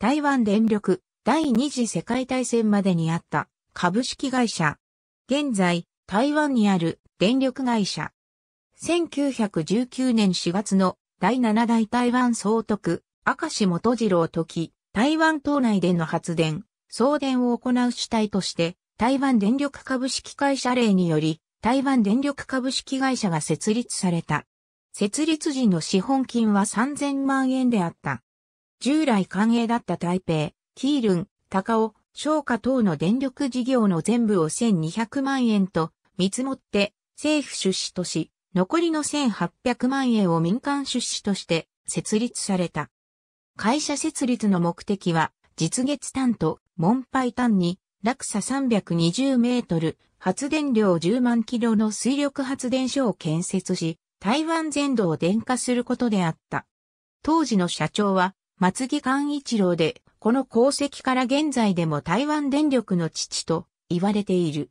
台湾電力第二次世界大戦までにあった株式会社。現在、台湾にある電力会社。1919年4月の第七代台湾総督、明石元次郎時、台湾島内での発電、送電を行う主体として、台湾電力株式会社令により、台湾電力株式会社が設立された。設立時の資本金は3000万円であった。従来官営だった台北、キールン、高尾、昇華等の電力事業の全部を1200万円と見積もって政府出資とし、残りの1800万円を民間出資として設立された。会社設立の目的は、実月単と門牌単に落差320メートル、発電量10万キロの水力発電所を建設し、台湾全土を電化することであった。当時の社長は松木寛一郎で、この功績から現在でも台湾電力の父と言われている。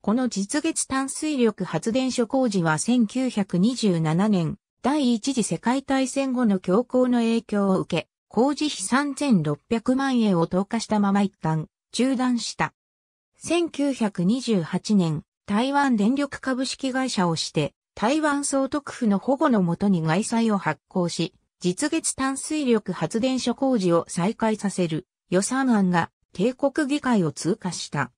この実月炭水力発電所工事は1927年、第一次世界大戦後の強行の影響を受け、工事費3600万円を投下したまま一旦中断した。1928年、台湾電力株式会社をして、台湾総督府の保護のもとに外債を発行し、実月炭水力発電所工事を再開させる予算案が帝国議会を通過した。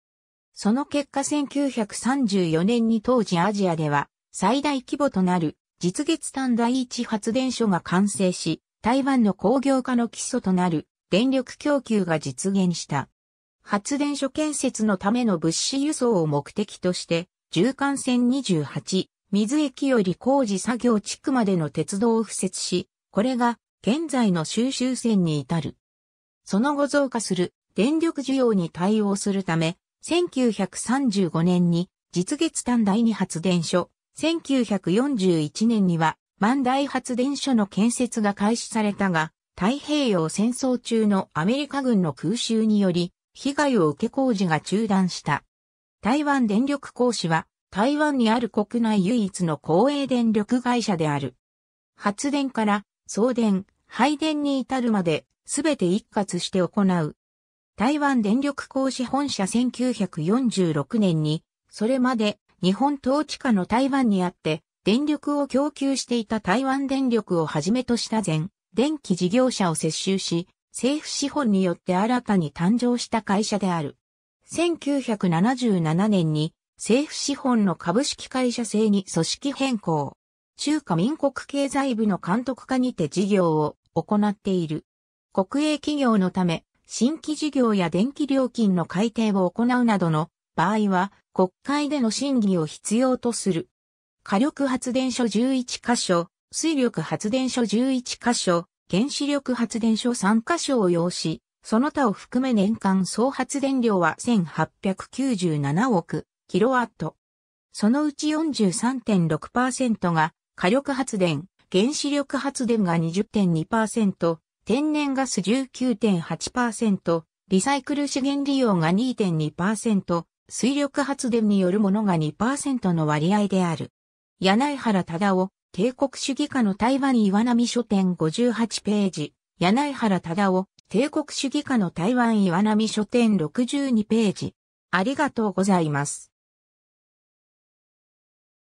その結果1934年に当時アジアでは最大規模となる実月炭第一発電所が完成し、台湾の工業化の基礎となる電力供給が実現した。発電所建設のための物資輸送を目的として、縦貫線28、水駅より工事作業地区までの鉄道を敷設し、これが現在の収集線に至る。その後増加する電力需要に対応するため、1935年に実月単第二発電所、1941年には万代発電所の建設が開始されたが、太平洋戦争中のアメリカ軍の空襲により、被害を受け工事が中断した。台湾電力工事は、台湾にある国内唯一の公営電力会社である。発電から送電、配電に至るまで、すべて一括して行う。台湾電力公司本社1946年に、それまで日本統治下の台湾にあって、電力を供給していた台湾電力をはじめとした全、電気事業者を接収し、政府資本によって新たに誕生した会社である。1977年に政府資本の株式会社制に組織変更。中華民国経済部の監督下にて事業を行っている。国営企業のため、新規事業や電気料金の改定を行うなどの場合は、国会での審議を必要とする。火力発電所11カ所、水力発電所11カ所、原子力発電所3カ所を要し、その他を含め年間総発電量は1897億キロワット。そのうち43.6%が火力発電、原子力発電が20.2%、天然ガス19.8%、リサイクル資源利用が2.2%、水力発電によるものが2%の割合である。柳原忠夫、帝国主義家の台湾岩波書店58ページ、柳原忠夫、帝国主義家の台湾岩波書店62ページ。ありがとうございます。